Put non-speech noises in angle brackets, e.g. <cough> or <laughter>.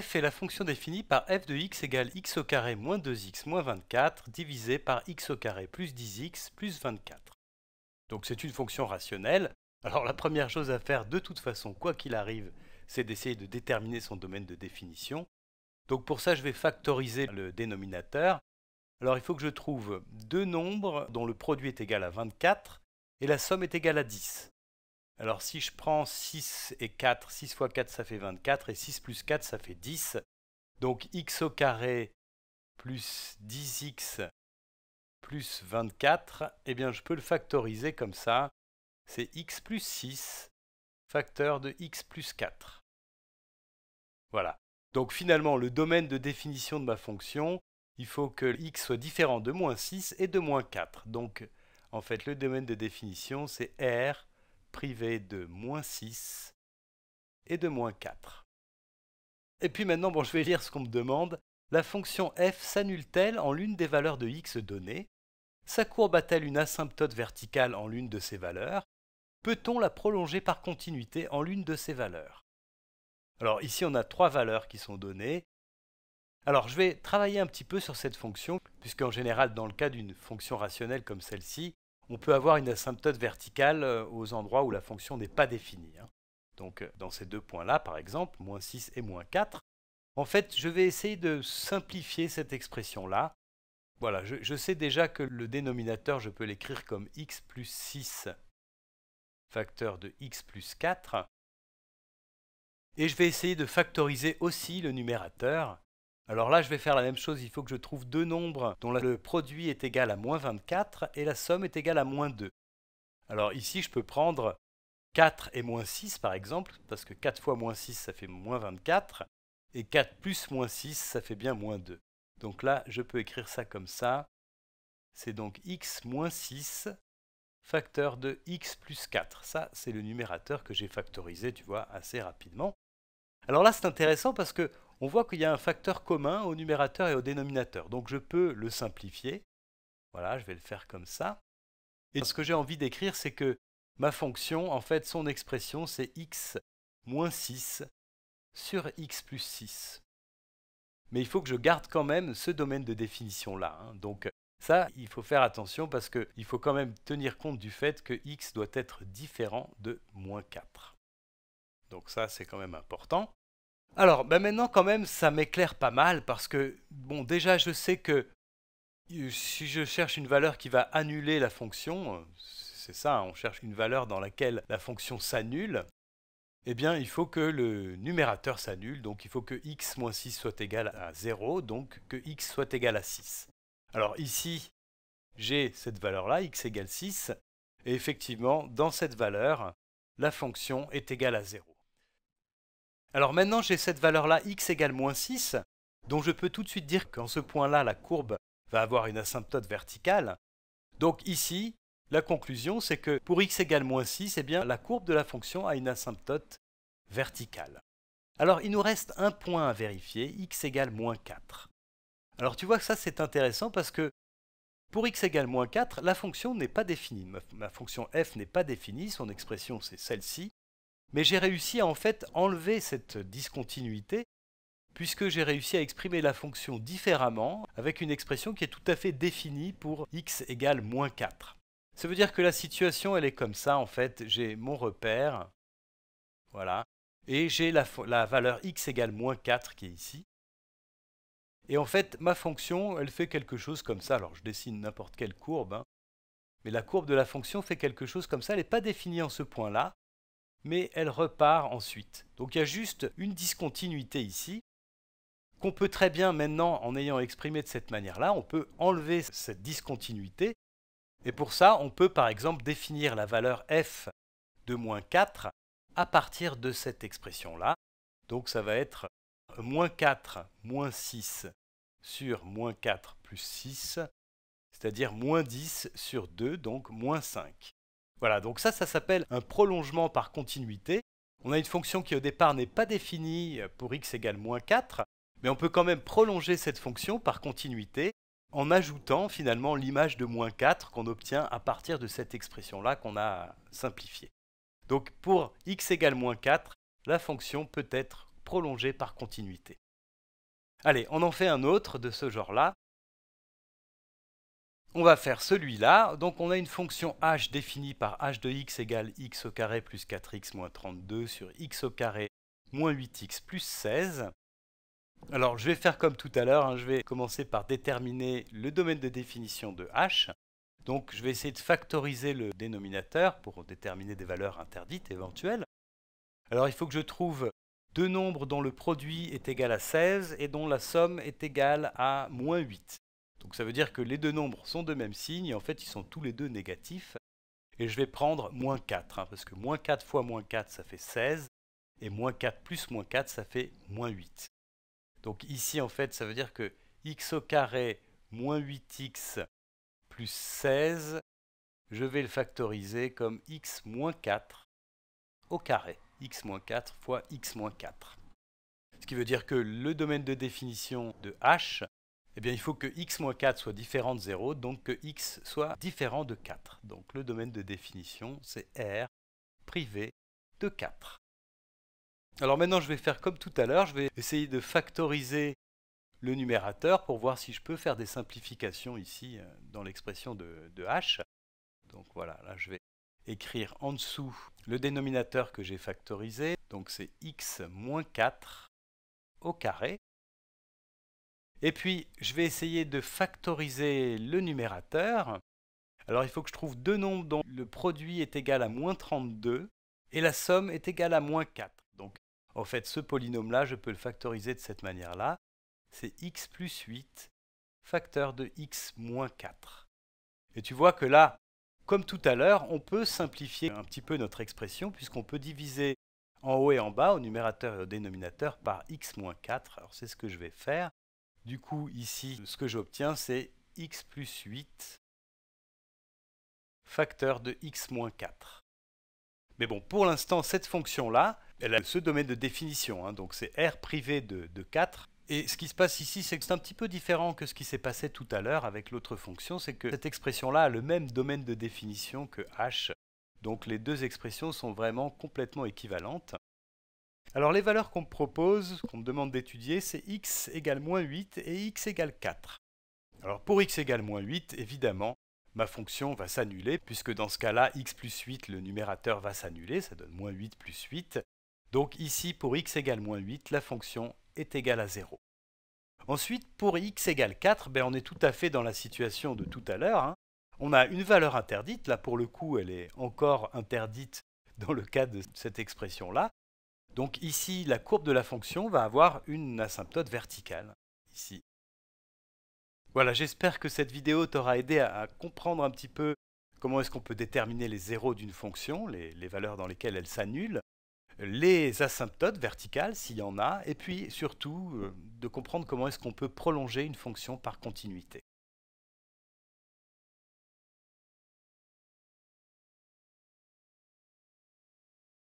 f est la fonction définie par f de x égale x au carré moins 2x moins 24 divisé par x au carré plus 10x plus 24. Donc c'est une fonction rationnelle. Alors la première chose à faire de toute façon, quoi qu'il arrive, c'est d'essayer de déterminer son domaine de définition. Donc pour ça, je vais factoriser le dénominateur. Alors il faut que je trouve deux nombres dont le produit est égal à 24 et la somme est égale à 10. Alors si je prends 6 et 4, 6 fois 4 ça fait 24 et 6 plus 4 ça fait 10. Donc x au carré plus 10x plus 24, eh bien je peux le factoriser comme ça. C'est x plus 6 facteur de x plus 4. Voilà. Donc finalement, le domaine de définition de ma fonction, il faut que x soit différent de moins 6 et de moins 4. Donc en fait, le domaine de définition, c'est r privé de moins 6 et de moins 4. Et puis maintenant, <laughs> je vais lire ce qu'on me demande. La fonction f s'annule-t-elle en l'une des valeurs de x données Sa courbe a-t-elle une asymptote verticale en l'une de ces valeurs Peut-on la prolonger par continuité en l'une de ces valeurs Alors ici, on a trois valeurs qui sont données. Alors je vais travailler un petit peu sur cette fonction, puisque en général, dans le cas d'une fonction rationnelle comme celle-ci, on peut avoir une asymptote verticale euh, aux endroits où la fonction n'est pas définie. Hein. Donc euh, dans ces deux points-là, par exemple, moins 6 et moins 4, en fait, je vais essayer de simplifier cette expression-là. Voilà, je, sais déjà que le dénominateur, je peux l'écrire comme x plus 6 facteur de x plus 4. Et je vais essayer de factoriser aussi le numérateur. Alors là, je vais faire la même chose, il faut que je trouve deux nombres dont le produit est égal à moins 24 et la somme est égale à moins 2. Alors ici, je peux prendre 4 et moins 6 par exemple, parce que 4 fois moins 6, ça fait moins 24, et 4 plus moins 6, ça fait bien moins 2. Donc là, je peux écrire ça comme ça. C'est donc x moins 6 facteur de x plus 4. Ça, c'est le numérateur que j'ai factorisé, tu vois, assez rapidement. Alors là, c'est intéressant parce que on voit qu'il y a un facteur commun au numérateur et au dénominateur. Donc je peux le simplifier. Voilà, je vais le faire comme ça. Et ce que j'ai envie d'écrire, c'est que ma fonction, en fait, son expression, c'est x moins 6 sur x plus 6. Mais il faut que je garde quand même ce domaine de définition-là. Hein. Donc ça, il faut faire attention parce qu'il faut quand même tenir compte du fait que x doit être différent de moins 4. Donc ça, c'est quand même important. Alors, ben maintenant quand même, ça m'éclaire pas mal parce que, bon, déjà je sais que euh, si je cherche une valeur qui va annuler la fonction, euh, c'est ça, on cherche une valeur dans laquelle la fonction s'annule, eh bien il faut que le numérateur s'annule, donc il faut que x moins 6 soit égal à 0, donc que x soit égal à 6. Alors ici, j'ai cette valeur-là, x égale 6, et effectivement, dans cette valeur, la fonction est égale à 0. Alors maintenant j'ai cette valeur-là x égale moins 6, dont je peux tout de suite dire qu'en ce point-là, la courbe va avoir une asymptote verticale. Donc ici, la conclusion, c'est que pour x égale moins 6, eh bien, la courbe de la fonction a une asymptote verticale. Alors il nous reste un point à vérifier, x égale moins 4. Alors tu vois que ça c'est intéressant parce que pour x égale moins 4, la fonction n'est pas définie. ma fonction f n'est pas définie, son expression c'est celle-ci. Mais j'ai réussi à en fait enlever cette discontinuité puisque j'ai réussi à exprimer la fonction différemment avec une expression qui est tout à fait définie pour x égale moins 4. Ça veut dire que la situation elle est comme ça en fait, j'ai mon repère, voilà, et j'ai la, valeur x égale moins 4 qui est ici. Et en fait ma fonction elle fait quelque chose comme ça, alors je dessine n'importe quelle courbe, hein, mais la courbe de la fonction fait quelque chose comme ça, elle n'est pas définie en ce point là, mais elle repart ensuite. Donc il y a juste une discontinuité ici qu'on peut très bien maintenant, en ayant exprimé de cette manière-là, on peut enlever cette discontinuité. Et pour ça, on peut par exemple définir la valeur f de moins 4 à partir de cette expression-là. Donc ça va être moins 4 moins 6 sur moins 4 plus 6, c'est-à-dire moins 10 sur 2, donc moins 5. Voilà, donc ça, ça s'appelle un prolongement par continuité. On a une fonction qui au départ n'est pas définie euh, pour x égale moins 4, mais on peut quand même prolonger cette fonction par continuité en ajoutant finalement l'image de moins 4 qu'on obtient à partir de cette expression-là qu'on a simplifiée. Donc pour x égale moins 4, la fonction peut être prolongée par continuité. Allez, on en fait un autre de ce genre-là on va faire celui-là. Donc on a une fonction h définie par h de x égale x au carré plus 4x moins 32 sur x au carré moins 8x plus 16. Alors je vais faire comme tout à l'heure, hein. je vais commencer par déterminer le domaine de définition de h. Donc je vais essayer de factoriser le dénominateur pour déterminer des valeurs interdites éventuelles. Alors il faut que je trouve deux nombres dont le produit est égal à 16 et dont la somme est égale à moins 8. Donc ça veut dire que les deux nombres sont de même signe, et en fait ils sont tous les deux négatifs. Et je vais prendre moins 4, hein, parce que moins 4 fois moins 4, ça fait 16, et moins 4 plus moins 4, ça fait moins 8. Donc ici, en fait, ça veut dire que x au carré moins 8x plus 16, je vais le factoriser comme x moins 4 au carré. x moins 4 fois x moins 4. Ce qui veut dire que le domaine de définition de h, eh bien, il faut que x moins 4 soit différent de 0, donc que x soit différent de 4. Donc le domaine de définition, c'est R privé de 4. Alors maintenant, je vais faire comme tout à l'heure, je vais essayer de factoriser le numérateur pour voir si je peux faire des simplifications ici euh, dans l'expression de, h. Donc voilà, là je vais écrire en dessous le dénominateur que j'ai factorisé, donc c'est x moins 4 au carré. Et puis, je vais essayer de factoriser le numérateur. Alors, il faut que je trouve deux nombres dont le produit est égal à moins 32 et la somme est égale à moins 4. Donc, en fait, ce polynôme-là, je peux le factoriser de cette manière-là. C'est x plus 8, facteur de x moins 4. Et tu vois que là, comme tout à l'heure, on peut simplifier un petit peu notre expression puisqu'on peut diviser en haut et en bas, au numérateur et au dénominateur, par x moins 4. Alors c'est ce que je vais faire. Du coup, ici, ce que j'obtiens, c'est x plus 8 facteur de x moins 4. Mais bon, pour l'instant, cette fonction-là, elle a ce domaine de définition, hein. donc c'est r privé de, de 4. Et ce qui se passe ici, c'est que c'est un petit peu différent que ce qui s'est passé tout à l'heure avec l'autre fonction, c'est que cette expression-là a le même domaine de définition que h. Donc les deux expressions sont vraiment complètement équivalentes. Alors les valeurs qu'on me propose, qu'on me demande d'étudier, c'est x égale moins 8 et x égale 4. Alors pour x égale moins 8, évidemment, ma fonction va s'annuler, puisque dans ce cas-là, x plus 8, le numérateur va s'annuler, ça donne moins 8 plus 8. Donc ici, pour x égale moins 8, la fonction est égale à 0. Ensuite, pour x égale 4, ben, on est tout à fait dans la situation de tout à l'heure. Hein. On a une valeur interdite, là pour le coup elle est encore interdite dans le cas de cette expression-là, donc ici, la courbe de la fonction va avoir une asymptote verticale, ici. Voilà, j'espère que cette vidéo t'aura aidé à, comprendre un petit peu comment est-ce qu'on peut déterminer les zéros d'une fonction, les, valeurs dans lesquelles elle s'annule, les asymptotes verticales s'il y en a, et puis surtout euh, de comprendre comment est-ce qu'on peut prolonger une fonction par continuité.